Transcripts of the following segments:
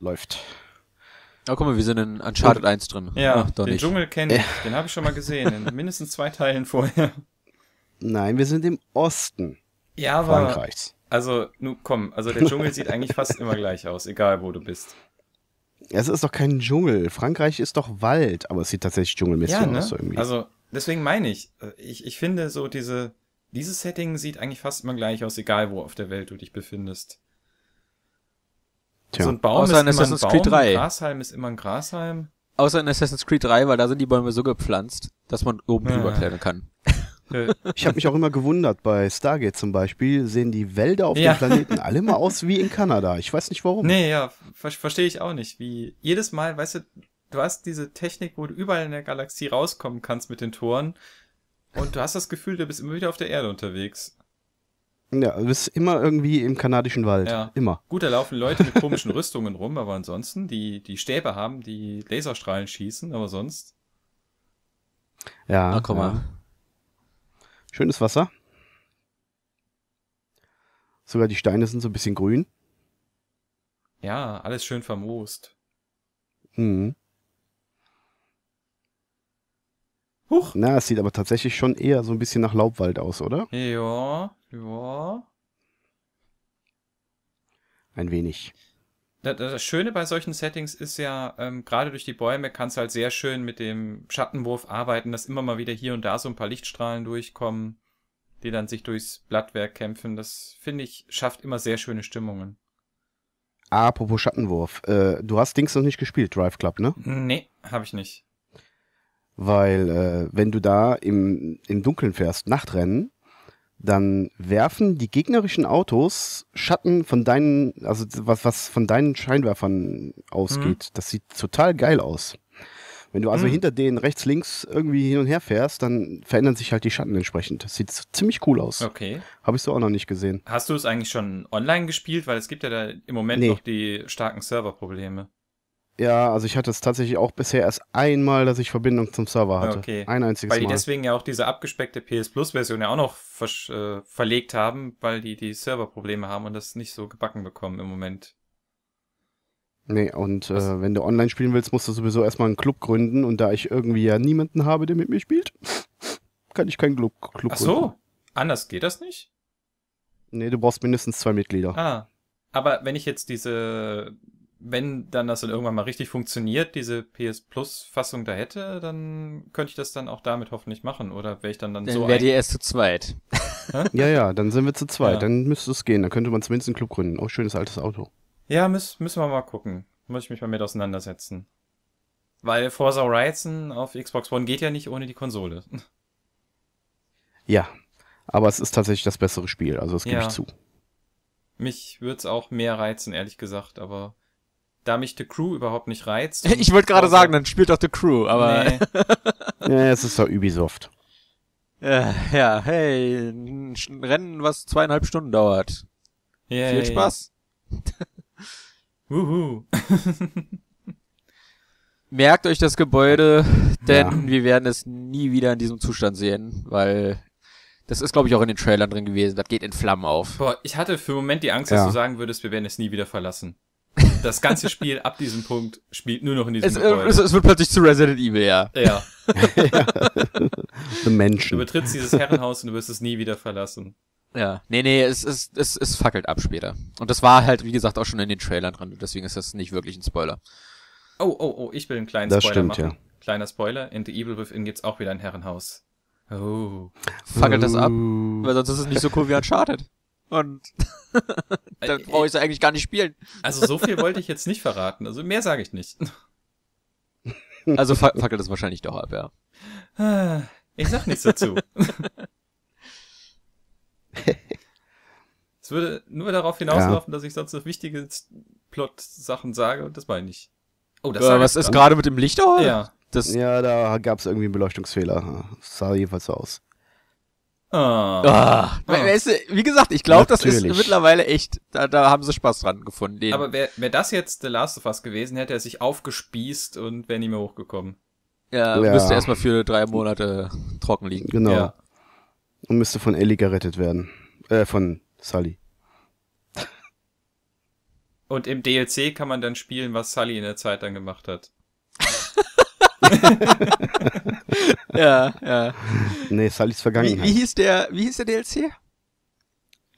läuft. Oh, guck mal, wir sind in Uncharted oh. 1 drin. Ja, Ach, ah, den nicht. Dschungel kenne ich. Den habe ich schon mal gesehen, in mindestens zwei Teilen vorher. Nein, wir sind im Osten. Ja, aber. Frankreichs. Also, nun komm, also der Dschungel sieht eigentlich fast immer gleich aus, egal wo du bist. Es ist doch kein Dschungel. Frankreich ist doch Wald, aber es sieht tatsächlich dschungelmäßig ja, ne? aus. So irgendwie. Also, deswegen meine ich, äh, ich, ich finde so diese, dieses Setting sieht eigentlich fast immer gleich aus, egal wo auf der Welt du dich befindest. Tja. So ein Baum Außer ist immer Assassin's ein Baum, Creed 3. ein Grashalm ist immer ein Grashalm. Außer in Assassin's Creed 3, weil da sind die Bäume so gepflanzt, dass man oben ja. drüber klettern kann. Ich habe mich auch immer gewundert, bei Stargate zum Beispiel sehen die Wälder auf ja. dem Planeten alle mal aus wie in Kanada. Ich weiß nicht warum. Nee, ja, ver verstehe ich auch nicht. Wie jedes Mal, weißt du, du hast diese Technik, wo du überall in der Galaxie rauskommen kannst mit den Toren und du hast das Gefühl, du bist immer wieder auf der Erde unterwegs. Ja, du also bist immer irgendwie im kanadischen Wald. Ja. Immer. Gut, da laufen Leute mit komischen Rüstungen rum, aber ansonsten, die, die Stäbe haben, die Laserstrahlen schießen, aber sonst. Ja. Na, komm mal. Schönes Wasser. Sogar die Steine sind so ein bisschen grün. Ja, alles schön vermoost. Hm. Huch. Na, es sieht aber tatsächlich schon eher so ein bisschen nach Laubwald aus, oder? Ja. Ja. Ein wenig. Das Schöne bei solchen Settings ist ja, ähm, gerade durch die Bäume kannst du halt sehr schön mit dem Schattenwurf arbeiten, dass immer mal wieder hier und da so ein paar Lichtstrahlen durchkommen, die dann sich durchs Blattwerk kämpfen. Das finde ich, schafft immer sehr schöne Stimmungen. Apropos Schattenwurf, äh, du hast Dings noch nicht gespielt, Drive Club, ne? Nee, habe ich nicht. Weil, äh, wenn du da im, im Dunkeln fährst, Nachtrennen, dann werfen die gegnerischen Autos Schatten von deinen, also was, was von deinen Scheinwerfern ausgeht. Mhm. Das sieht total geil aus. Wenn du also mhm. hinter denen rechts, links irgendwie hin und her fährst, dann verändern sich halt die Schatten entsprechend. Das sieht ziemlich cool aus. Okay. Habe ich so auch noch nicht gesehen. Hast du es eigentlich schon online gespielt? Weil es gibt ja da im Moment nee. noch die starken Serverprobleme. Ja, also ich hatte es tatsächlich auch bisher erst einmal, dass ich Verbindung zum Server hatte. Okay. Ein einziges Mal. Weil die Mal. deswegen ja auch diese abgespeckte PS Plus Version ja auch noch ver äh, verlegt haben, weil die die Serverprobleme haben und das nicht so gebacken bekommen im Moment. Nee, und äh, wenn du online spielen willst, musst du sowieso erstmal einen Club gründen und da ich irgendwie ja niemanden habe, der mit mir spielt, kann ich keinen Club, Club Ach so, gründen. anders geht das nicht? Nee, du brauchst mindestens zwei Mitglieder. Ah, aber wenn ich jetzt diese wenn dann das dann irgendwann mal richtig funktioniert, diese PS Plus Fassung da hätte, dann könnte ich das dann auch damit hoffentlich machen oder wäre ich dann dann, dann so Dann wäre ihr erst zu zweit. ja, ja, dann sind wir zu zweit, ja. dann müsste es gehen, dann könnte man zumindest einen Club gründen. Oh, schönes altes Auto. Ja, müssen, müssen wir mal gucken. Muss ich mich mal mit auseinandersetzen. Weil Forza Horizon auf Xbox One geht ja nicht ohne die Konsole. Ja, aber es ist tatsächlich das bessere Spiel, also das gebe ja. ich zu. Mich würde es auch mehr reizen, ehrlich gesagt, aber da mich The Crew überhaupt nicht reizt. Ich wollte gerade sagen, dann spielt doch The Crew, aber. Nee. ja, es ist doch Ubisoft. Ja, hey, ein Rennen, was zweieinhalb Stunden dauert. Yeah, Viel Spaß. Wuhu. Merkt euch das Gebäude, denn ja. wir werden es nie wieder in diesem Zustand sehen, weil das ist, glaube ich, auch in den Trailern drin gewesen. Das geht in Flammen auf. Boah, ich hatte für einen Moment die Angst, dass du sagen würdest, wir werden es nie wieder verlassen das ganze Spiel ab diesem Punkt spielt nur noch in diesem es, äh, Gebäude. Es, es wird plötzlich zu Resident Evil, ja. Ja. The Menschen. Du betrittst dieses Herrenhaus und du wirst es nie wieder verlassen. Ja, nee, nee, es, es, es, es fackelt ab später. Und das war halt, wie gesagt, auch schon in den Trailern drin, deswegen ist das nicht wirklich ein Spoiler. Oh, oh, oh, ich will einen kleinen das Spoiler stimmt, machen. Ja. Kleiner Spoiler, in The Evil Within gibt's auch wieder ein Herrenhaus. Oh. Fackelt uh. das ab, oh. weil sonst ist es nicht so cool wie Uncharted. Und dann brauche ich es eigentlich gar nicht spielen. Also so viel wollte ich jetzt nicht verraten. Also mehr sage ich nicht. Also fackelt es wahrscheinlich doch ab, ja. Ah, ich sag nichts dazu. es würde nur darauf hinauslaufen, ja. dass ich sonst noch wichtige Plot-Sachen sage und das meine ich. Oh, das ja, äh, Was ist gerade mit dem Licht? Ja. Das ja, da gab es irgendwie einen Beleuchtungsfehler. Das sah jedenfalls so aus. Ah. Oh. Oh. Weißt du, wie gesagt, ich glaube, das ist mittlerweile echt, da, da haben sie Spaß dran gefunden. Den. Aber wäre wär das jetzt The Last of Us gewesen, hätte er sich aufgespießt und wäre nie mehr hochgekommen. Ja, ja. müsste erstmal für drei Monate trocken liegen. Genau. Ja. Und müsste von Ellie gerettet werden. Äh, von Sully. Und im DLC kann man dann spielen, was Sully in der Zeit dann gemacht hat. ja, ja. Nee, Sullys halt Vergangenheit. Wie, halt. wie, hieß der, wie hieß der DLC?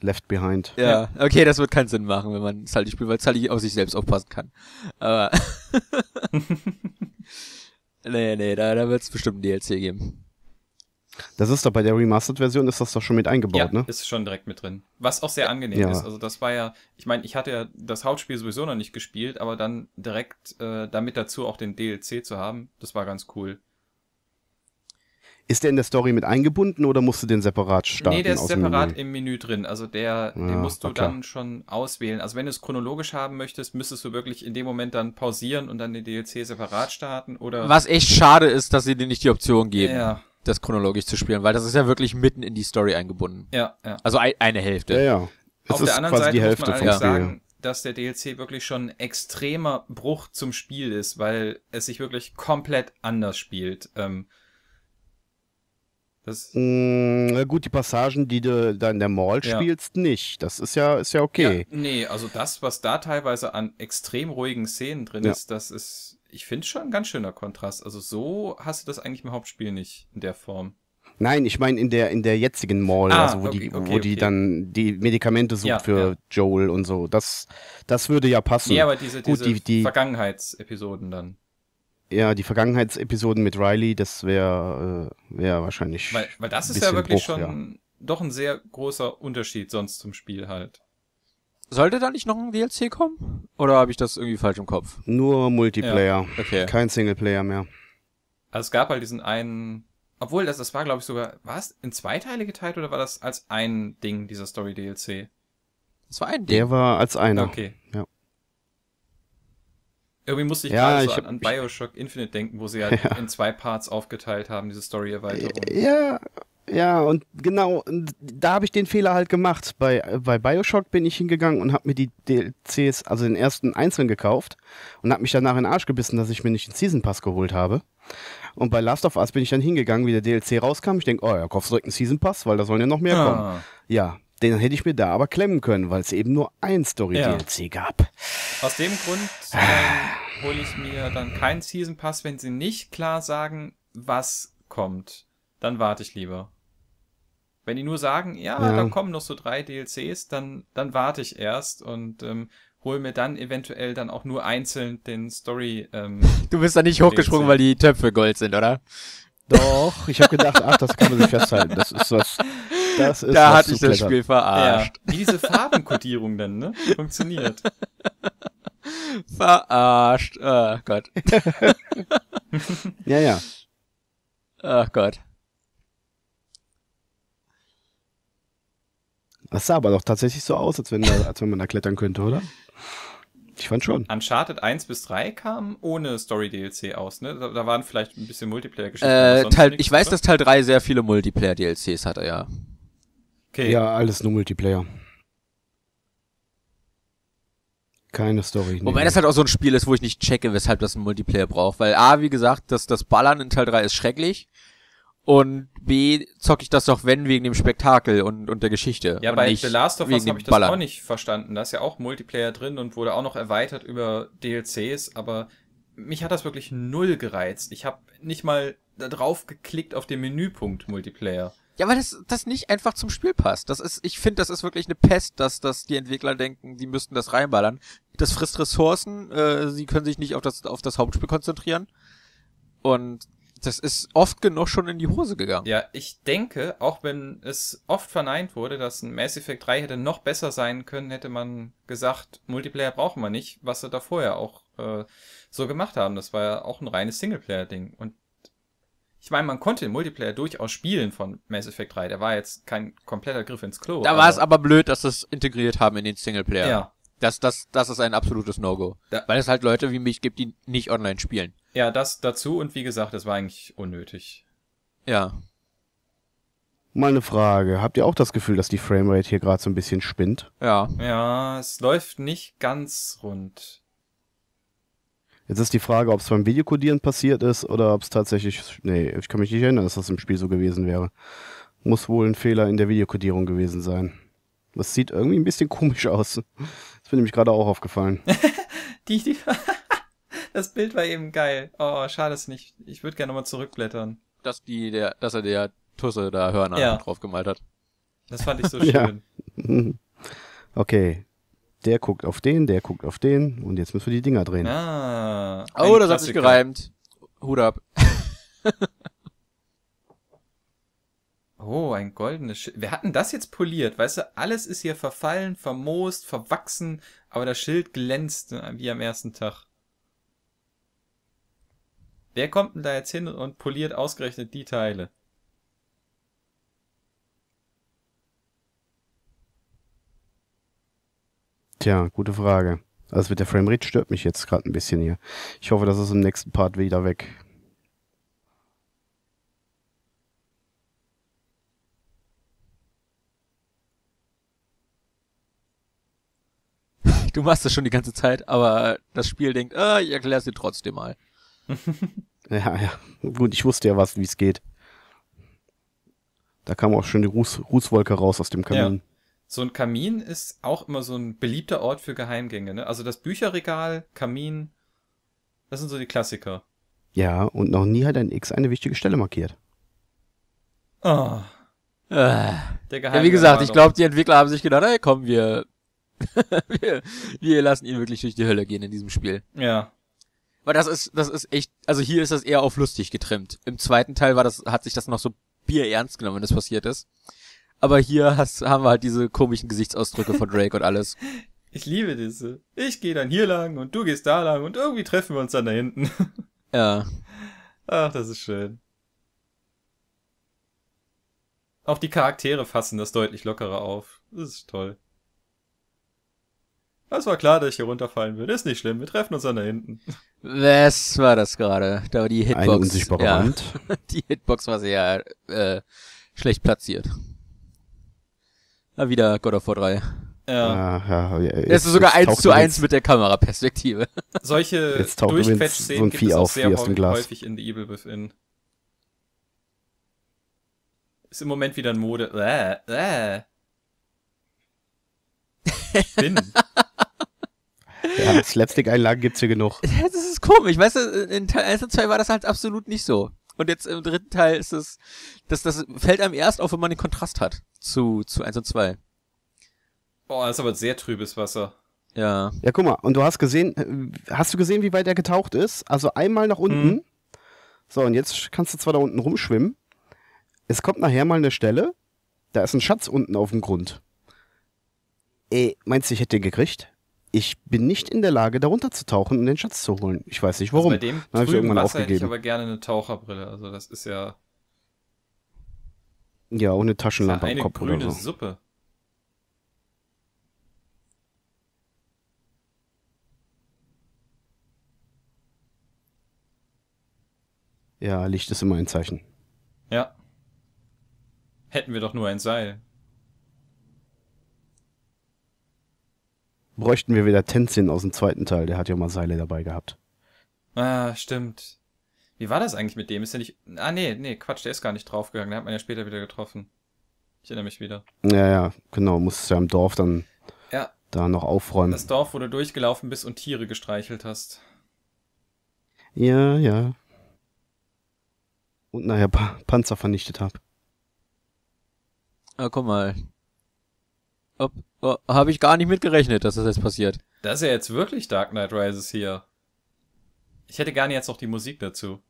Left Behind. Ja, okay, das wird keinen Sinn machen, wenn man Sully spielt, weil Sully auf sich selbst aufpassen kann. Aber. nee, nee, da, da wird es bestimmt ein DLC geben. Das ist doch bei der Remastered-Version ist das doch schon mit eingebaut, ja, ne? Ist schon direkt mit drin. Was auch sehr angenehm ja. ist. Also das war ja, ich meine, ich hatte ja das Hauptspiel sowieso noch nicht gespielt, aber dann direkt äh, damit dazu auch den DLC zu haben, das war ganz cool. Ist der in der Story mit eingebunden oder musst du den separat starten? Nee, der ist separat Menü? im Menü drin. Also der, ja, ah, den musst du dann schon auswählen. Also wenn du es chronologisch haben möchtest, müsstest du wirklich in dem Moment dann pausieren und dann den DLC separat starten oder. Was echt schade ist, dass sie dir nicht die Option geben. Ja. Das chronologisch zu spielen, weil das ist ja wirklich mitten in die Story eingebunden. Ja, ja. Also ein, eine Hälfte. Ja, ja. Es Auf der anderen Seite die Hälfte muss man allerdings ja. sagen, dass der DLC wirklich schon ein extremer Bruch zum Spiel ist, weil es sich wirklich komplett anders spielt. Ähm, das mmh, gut, die Passagen, die du da in der Mall ja. spielst, nicht. Das ist ja, ist ja okay. Ja, nee, also das, was da teilweise an extrem ruhigen Szenen drin ja. ist, das ist, ich finde schon ein ganz schöner Kontrast. Also so hast du das eigentlich im Hauptspiel nicht in der Form. Nein, ich meine in der in der jetzigen Mall, ah, also wo okay, die wo okay. die dann die Medikamente sucht ja, für ja. Joel und so. Das das würde ja passen. Ja, aber diese, diese Gut, die, die Vergangenheitsepisoden dann ja, die Vergangenheitsepisoden mit Riley, das wäre äh, wär wahrscheinlich. Weil, weil das ist ja wirklich Bruch, schon ja. doch ein sehr großer Unterschied sonst zum Spiel halt. Sollte da nicht noch ein DLC kommen? Oder habe ich das irgendwie falsch im Kopf? Nur Multiplayer. Ja, okay. Kein Singleplayer mehr. Also es gab halt diesen einen. Obwohl, das, das war, glaube ich, sogar. War es in zwei Teile geteilt oder war das als ein Ding, dieser Story-DLC? Das war ein Ding. Der war als einer. Okay. Ja. Irgendwie musste ich ja, gerade so an, an, Bioshock Infinite denken, wo sie halt ja. in zwei Parts aufgeteilt haben, diese Story-Erweiterung. Ja, ja, und genau, da habe ich den Fehler halt gemacht. Bei, bei Bioshock bin ich hingegangen und habe mir die DLCs, also den ersten einzeln gekauft und habe mich danach in den Arsch gebissen, dass ich mir nicht den Season Pass geholt habe. Und bei Last of Us bin ich dann hingegangen, wie der DLC rauskam. Ich denke, oh ja, kaufst du direkt einen Season Pass, weil da sollen ja noch mehr ah. kommen. Ja, den hätte ich mir da aber klemmen können, weil es eben nur ein Story-DLC ja. gab. Aus dem Grund ah. ähm, hole ich mir dann keinen Season Pass, wenn sie nicht klar sagen, was kommt. Dann warte ich lieber. Wenn die nur sagen, ja, ja. da kommen noch so drei DLCs, dann, dann warte ich erst und ähm, hole mir dann eventuell dann auch nur einzeln den Story. Ähm, du bist da nicht hochgesprungen, DLC. weil die Töpfe Gold sind, oder? Doch, ich habe gedacht, ach, das kann man sich festhalten. Das ist was. Das ist da hatte ich das Spiel verarscht. Ja. Wie diese Farbenkodierung dann, ne? Funktioniert. Verarscht. Oh Gott. ja, ja. Ach oh Gott. Das sah aber doch tatsächlich so aus, als wenn, da, als wenn man da klettern könnte, oder? Ich fand schon. Uncharted 1 bis 3 kamen ohne Story-DLC aus, ne? Da, da, waren vielleicht ein bisschen Multiplayer-Geschichten. Äh, Teil, ich weiß, oder? dass Teil 3 sehr viele Multiplayer-DLCs hatte, ja. Okay. Ja, alles nur Multiplayer. Keine Story. Wobei das halt auch so ein Spiel ist, wo ich nicht checke, weshalb das ein Multiplayer braucht. Weil A, wie gesagt, das, das Ballern in Teil 3 ist schrecklich. Und B, zocke ich das doch, wenn, wegen dem Spektakel und, und der Geschichte. Ja, bei The Last of Us habe ich das Ballern. auch nicht verstanden. Da ist ja auch Multiplayer drin und wurde auch noch erweitert über DLCs, aber mich hat das wirklich null gereizt. Ich habe nicht mal da drauf geklickt auf den Menüpunkt Multiplayer. Ja, weil das, das nicht einfach zum Spiel passt. Das ist, ich finde, das ist wirklich eine Pest, dass, dass die Entwickler denken, die müssten das reinballern. Das frisst Ressourcen, äh, sie können sich nicht auf das, auf das Hauptspiel konzentrieren. Und das ist oft genug schon in die Hose gegangen. Ja, ich denke, auch wenn es oft verneint wurde, dass ein Mass Effect 3 hätte noch besser sein können, hätte man gesagt, Multiplayer brauchen wir nicht, was sie da vorher auch äh, so gemacht haben. Das war ja auch ein reines Singleplayer-Ding. Und ich meine, man konnte den Multiplayer durchaus spielen von Mass Effect 3. Der war jetzt kein kompletter Griff ins Klo. Da war es aber blöd, dass das integriert haben in den Singleplayer. Ja. Das, das, das ist ein absolutes No-Go. Weil es halt Leute wie mich gibt, die nicht online spielen. Ja, das dazu und wie gesagt, das war eigentlich unnötig. Ja. Meine Frage. Habt ihr auch das Gefühl, dass die Framerate hier gerade so ein bisschen spinnt? Ja. Ja, es läuft nicht ganz rund. Jetzt ist die Frage, ob es beim Videokodieren passiert ist oder ob es tatsächlich. Nee, ich kann mich nicht erinnern, dass das im Spiel so gewesen wäre. Muss wohl ein Fehler in der Videokodierung gewesen sein. Das sieht irgendwie ein bisschen komisch aus. Das ist mir nämlich gerade auch aufgefallen. die, die das Bild war eben geil. Oh, schade es nicht. Ich würde gerne nochmal zurückblättern. Dass, die, der, dass er der Tusse da Hörner ja. drauf gemalt hat. Das fand ich so schön. Okay, der guckt auf den, der guckt auf den und jetzt müssen wir die Dinger drehen. Ah, oh, das hat sich gereimt. Hut ab. oh, ein goldenes Schild. Wir hatten das jetzt poliert, weißt du? Alles ist hier verfallen, vermoost, verwachsen, aber das Schild glänzt wie am ersten Tag. Wer kommt denn da jetzt hin und poliert ausgerechnet die Teile? Tja, gute Frage. Also mit der Framerate stört mich jetzt gerade ein bisschen hier. Ich hoffe, das ist im nächsten Part wieder weg. Du machst das schon die ganze Zeit, aber das Spiel denkt, ah, ich erklär's dir trotzdem mal. ja, ja. Gut, ich wusste ja was, wie es geht. Da kam auch schon die Ruß Rußwolke raus aus dem Kamin. Ja so ein Kamin ist auch immer so ein beliebter Ort für Geheimgänge. Ne? Also das Bücherregal, Kamin, das sind so die Klassiker. Ja, und noch nie hat ein X eine wichtige Stelle markiert. Oh. Äh. Der ja, wie gesagt, ich glaube, die Entwickler haben sich gedacht, hey, komm, wir, wir, wir lassen ihn wirklich durch die Hölle gehen in diesem Spiel. Ja. Weil das ist, das ist echt, also hier ist das eher auf lustig getrimmt. Im zweiten Teil war das, hat sich das noch so bierernst genommen, wenn das passiert ist aber hier hast, haben wir halt diese komischen Gesichtsausdrücke von Drake und alles. Ich liebe diese. Ich gehe dann hier lang und du gehst da lang und irgendwie treffen wir uns dann da hinten. Ja. Ach, das ist schön. Auch die Charaktere fassen das deutlich lockerer auf. Das ist toll. Es war klar, dass ich hier runterfallen würde. Ist nicht schlimm, wir treffen uns dann da hinten. Was war das gerade? Da war die Hitbox. Eine unsichtbare ja. Die Hitbox war sehr äh, schlecht platziert. Na, wieder God of War 3. Ja. Ah, ja, ja es ist sogar eins zu eins mit der Kameraperspektive. Solche Durchquetsch-Szenen so ein gibt Vieh es auch sehr häufig in The Evil Within. Ist im Moment wieder in Mode. Äh, äh. Bin. ja, Slapstick-Einlagen gibt's hier genug. Das ist komisch. Weißt du, in Teil 1 und 2 war das halt absolut nicht so. Und jetzt im dritten Teil ist es, das, das fällt einem erst auf, wenn man den Kontrast hat zu, zu eins und zwei. Boah, das ist aber sehr trübes Wasser. Ja. Ja, guck mal, und du hast gesehen, äh, hast du gesehen, wie weit er getaucht ist? Also einmal nach unten. Mhm. So, und jetzt kannst du zwar da unten rumschwimmen. Es kommt nachher mal eine Stelle, da ist ein Schatz unten auf dem Grund. Ey, meinst du, ich hätte den gekriegt? ich bin nicht in der Lage, darunter zu tauchen und den Schatz zu holen. Ich weiß nicht warum. Also bei dem ich irgendwann Wasser aufgegeben. hätte ich aber gerne eine Taucherbrille. Also das ist ja. Ja, ohne Taschenlampe ja am Kopf grüne oder so. Suppe. Ja, Licht ist immer ein Zeichen. Ja. Hätten wir doch nur ein Seil. bräuchten wir wieder Tenzin aus dem zweiten Teil. Der hat ja mal Seile dabei gehabt. Ah, stimmt. Wie war das eigentlich mit dem? Ist der nicht. Ah, nee, nee, Quatsch, der ist gar nicht draufgegangen. Der hat man ja später wieder getroffen. Ich erinnere mich wieder. Ja, ja, genau. du ja im Dorf dann ja. da noch aufräumen. Das Dorf, wo du durchgelaufen bist und Tiere gestreichelt hast. Ja, ja. Und nachher Panzer vernichtet hab. Ah, guck mal. Oh, habe ich gar nicht mitgerechnet, dass das jetzt passiert. Das ist ja jetzt wirklich Dark Knight Rises hier. Ich hätte gerne jetzt noch die Musik dazu.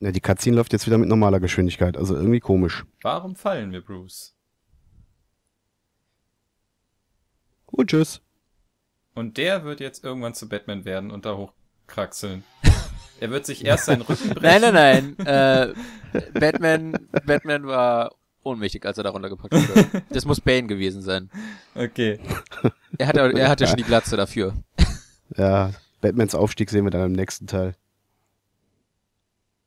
Ja, die Cutscene läuft jetzt wieder mit normaler Geschwindigkeit, also irgendwie komisch. Warum fallen wir, Bruce? Gut, oh, tschüss. Und der wird jetzt irgendwann zu Batman werden und da hochkraxeln. Er wird sich erst seinen Rücken brechen. Nein, nein, nein. Äh, Batman, Batman war ohnmächtig, als er da runtergepackt wurde. Das muss Bane gewesen sein. Okay. Er hatte, er hatte schon die Glatze dafür. Ja, Batmans Aufstieg sehen wir dann im nächsten Teil.